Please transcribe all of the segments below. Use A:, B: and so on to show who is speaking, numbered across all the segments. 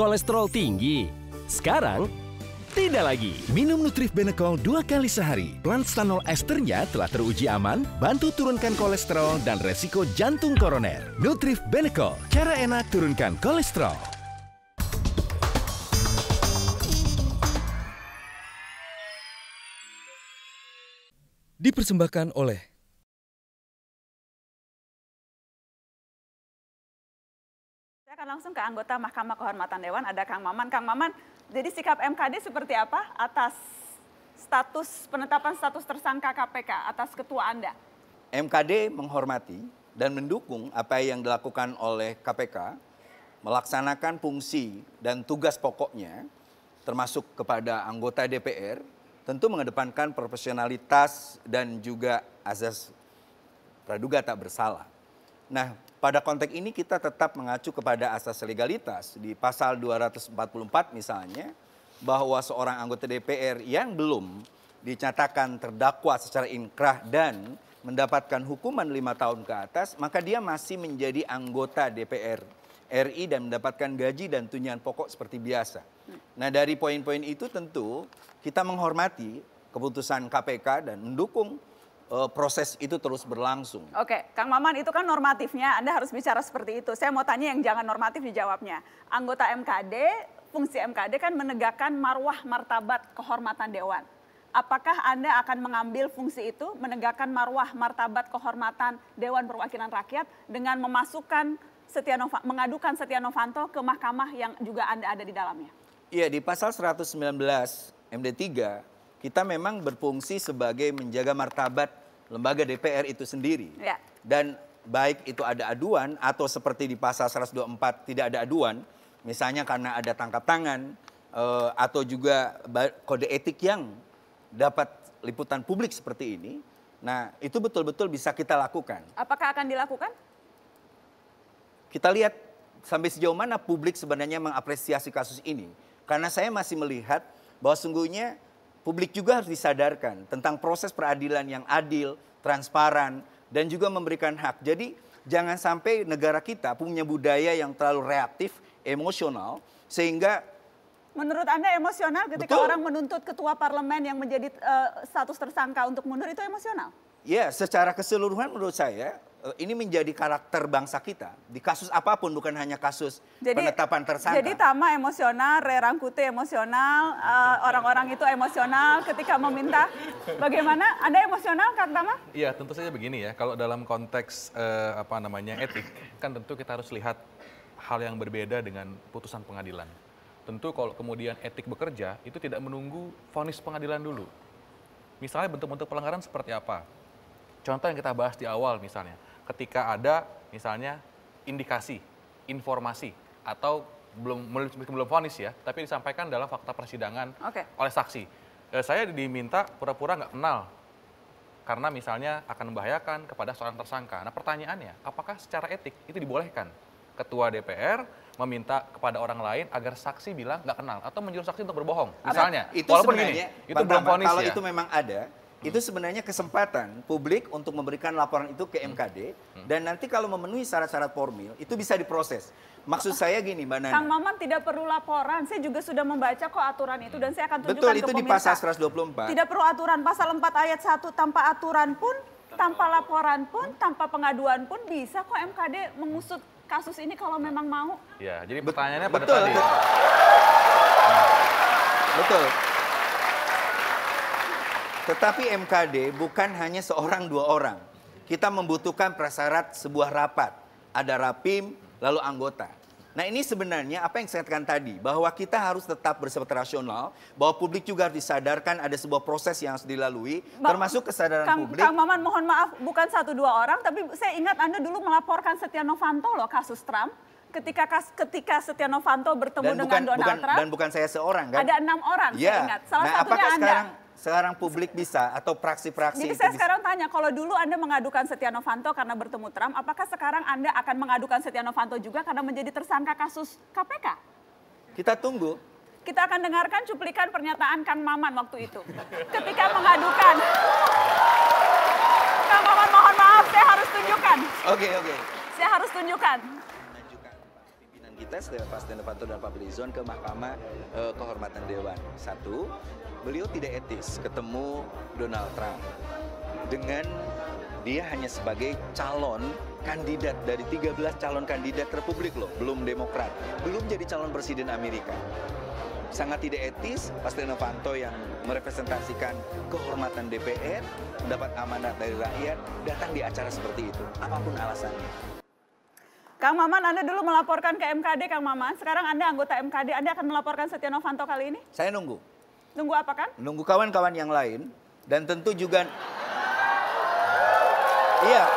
A: kolesterol tinggi. Sekarang, tidak lagi. Minum Nutrif Benecol dua kali sehari. Plant stanol esternya telah teruji aman, bantu turunkan kolesterol dan resiko jantung koroner. Nutrif Benecol, cara enak turunkan kolesterol. Dipersembahkan oleh
B: Saya akan langsung ke anggota Mahkamah Kehormatan Dewan, ada Kang Maman. Kang Maman, jadi sikap MKD seperti apa atas status penetapan status tersangka KPK atas ketua Anda?
A: MKD menghormati dan mendukung apa yang dilakukan oleh KPK melaksanakan fungsi dan tugas pokoknya termasuk kepada anggota DPR tentu mengedepankan profesionalitas dan juga azas praduga tak bersalah. Nah, pada konteks ini kita tetap mengacu kepada asas legalitas di pasal 244 misalnya bahwa seorang anggota DPR yang belum dinyatakan terdakwa secara inkrah dan mendapatkan hukuman lima tahun ke atas, maka dia masih menjadi anggota DPR RI dan mendapatkan gaji dan tunjangan pokok seperti biasa. Nah dari poin-poin itu tentu kita menghormati keputusan KPK dan mendukung uh, proses itu terus berlangsung.
B: Oke, Kang Maman itu kan normatifnya Anda harus bicara seperti itu. Saya mau tanya yang jangan normatif dijawabnya. Anggota MKD, fungsi MKD kan menegakkan marwah martabat kehormatan dewan. Apakah Anda akan mengambil fungsi itu menegakkan marwah martabat kehormatan Dewan Perwakilan Rakyat dengan memasukkan Setia Nova, mengadukan Setia Novanto ke mahkamah yang juga Anda ada di dalamnya?
A: Iya, di pasal 119 MD3 kita memang berfungsi sebagai menjaga martabat lembaga DPR itu sendiri. Ya. Dan baik itu ada aduan atau seperti di pasal 124 tidak ada aduan, misalnya karena ada tangkap tangan uh, atau juga kode etik yang dapat liputan publik seperti ini. Nah, itu betul-betul bisa kita lakukan.
B: Apakah akan dilakukan?
A: Kita lihat sampai sejauh mana publik sebenarnya mengapresiasi kasus ini. Karena saya masih melihat bahwa sungguhnya publik juga harus disadarkan tentang proses peradilan yang adil, transparan, dan juga memberikan hak. Jadi jangan sampai negara kita punya budaya yang terlalu reaktif, emosional, sehingga
B: Menurut Anda emosional ketika Betul. orang menuntut ketua parlemen yang menjadi uh, status tersangka untuk mundur itu emosional?
A: Ya, secara keseluruhan menurut saya Eh, ini menjadi karakter bangsa kita di kasus apapun bukan hanya kasus jadi, penetapan tersangka. Jadi
B: Tama emosional, rerangkuti emosional, eh, orang-orang uh, itu emosional ketika meminta. Bagaimana? Anda emosional Kak Tama?
A: Iya, tentu saja begini ya. Kalau dalam konteks uh, apa namanya etik, kan tentu kita harus lihat hal yang berbeda dengan putusan pengadilan. Tentu kalau kemudian etik bekerja itu tidak menunggu vonis pengadilan dulu. Misalnya bentuk-bentuk pelanggaran seperti apa? Contoh yang kita bahas di awal misalnya ketika ada misalnya indikasi, informasi atau belum belum, belum vonis ya, tapi disampaikan dalam fakta persidangan okay. oleh saksi. E, saya diminta pura-pura nggak kenal karena misalnya akan membahayakan kepada seorang tersangka. Nah pertanyaannya, apakah secara etik itu dibolehkan? Ketua DPR meminta kepada orang lain agar saksi bilang nggak kenal atau menyuruh saksi untuk berbohong. Misalnya, Apa? itu walaupun gini, itu belum vonis Kalau ya. itu memang ada, itu sebenarnya kesempatan publik untuk memberikan laporan itu ke MKD hmm. dan nanti kalau memenuhi syarat-syarat formil itu bisa diproses. Maksud saya gini, Mbak Nana. Kang
B: Maman tidak perlu laporan, saya juga sudah membaca kok aturan itu dan saya akan tunjukkan Betul, itu pemirsa. di pasal
A: 124. Tidak
B: perlu aturan, pasal 4 ayat 1 tanpa aturan pun, tanpa laporan pun, tanpa pengaduan pun bisa kok MKD mengusut kasus ini kalau memang mau.
A: Ya, jadi pertanyaannya pada Betul. tadi. Betul. Tetapi MKD bukan hanya seorang dua orang. Kita membutuhkan prasyarat sebuah rapat. Ada rapim, lalu anggota. Nah ini sebenarnya apa yang saya katakan tadi, bahwa kita harus tetap bersifat rasional, bahwa publik juga harus disadarkan ada sebuah proses yang harus dilalui, ba termasuk kesadaran Kang, publik. Kang
B: Maman mohon maaf, bukan satu dua orang, tapi saya ingat Anda dulu melaporkan Setia Novanto loh kasus Trump ketika kas, ketika Setia Novanto bertemu dan dengan bukan, Donald bukan, Trump. Dan
A: bukan saya seorang kan? Ada
B: enam orang ya. saya iya. ingat. Salah nah, satunya apakah Anda
A: sekarang publik bisa atau praksi-praksi Jadi saya bisa. sekarang
B: tanya, kalau dulu Anda mengadukan Setia Novanto karena bertemu Trump, apakah sekarang Anda akan mengadukan Setia Novanto juga karena menjadi tersangka kasus KPK? Kita tunggu. Kita akan dengarkan cuplikan pernyataan Kang Maman waktu itu. Ketika mengadukan. Kang Maman mohon maaf, saya harus tunjukkan. Oke, okay, oke. Okay. Saya harus tunjukkan
A: kita Pak Setia Novanto dan Pak Belizon ke Mahkamah eh, Kehormatan Dewan. Satu, beliau tidak etis ketemu Donald Trump dengan dia hanya sebagai calon kandidat dari 13 calon kandidat Republik loh, belum Demokrat, belum jadi calon presiden Amerika. Sangat tidak etis, Pasti Novanto yang merepresentasikan kehormatan DPR, mendapat amanat dari rakyat, datang di acara seperti itu, apapun alasannya.
B: Kang Maman, Anda dulu melaporkan ke MKD, Kang Maman. Sekarang Anda anggota MKD, Anda akan melaporkan Setia Novanto kali ini? Saya nunggu. Nunggu apa, kan?
A: Nunggu kawan-kawan yang lain. Dan tentu juga... iya.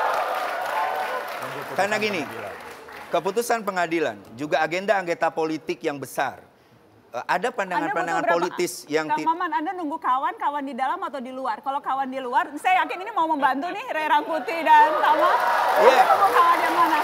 A: Karena gini, keputusan pengadilan juga agenda anggota politik yang besar. Eh, ada pandangan-pandangan politis yang... Kang
B: Maman, Anda nunggu kawan, kawan di dalam atau di luar? Kalau kawan di luar, saya yakin ini mau membantu nih Ray Rangkuti dan Tama. Iya. Yeah. Nunggu kawan yang mana?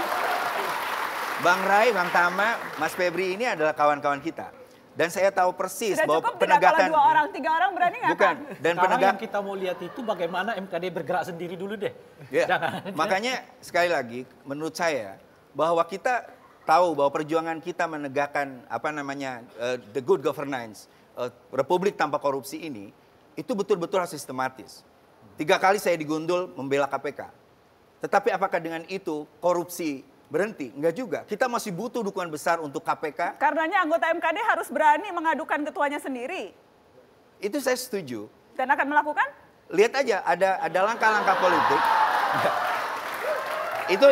A: Bang Rai, Bang Tama, Mas Febri ini adalah kawan-kawan kita. Dan saya tahu persis Sudah bahwa penegakan dua
B: orang, tiga orang berani nggak? Bukan. Kan? Dan penegakan
A: kita mau lihat itu bagaimana MKD bergerak sendiri dulu deh. Yeah. Makanya sekali lagi menurut saya bahwa kita tahu bahwa perjuangan kita menegakkan apa namanya uh, the good governance uh, republik tanpa korupsi ini itu betul-betul sistematis. Tiga kali saya digundul membela KPK. Tetapi apakah dengan itu korupsi berhenti. Enggak juga. Kita masih butuh dukungan besar untuk KPK.
B: Karenanya anggota MKD harus berani mengadukan ketuanya sendiri.
A: Itu saya setuju.
B: Dan akan melakukan?
A: Lihat aja ada ada langkah-langkah politik. Itu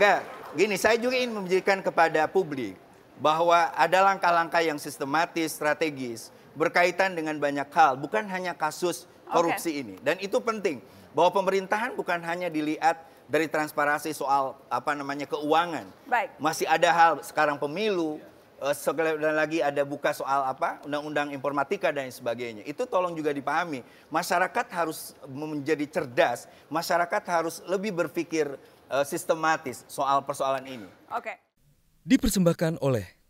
A: enggak. Gini, saya juga ingin memberikan kepada publik bahwa ada langkah-langkah yang sistematis, strategis berkaitan dengan banyak hal, bukan hanya kasus korupsi okay. ini. Dan itu penting bahwa pemerintahan bukan hanya dilihat dari transparansi soal apa namanya keuangan. Baik. Masih ada hal sekarang pemilu, eh, sekali lagi ada buka soal apa undang-undang informatika dan sebagainya. Itu tolong juga dipahami. Masyarakat harus menjadi cerdas, masyarakat harus lebih berpikir uh, sistematis soal persoalan ini. Oke. Okay. Dipersembahkan oleh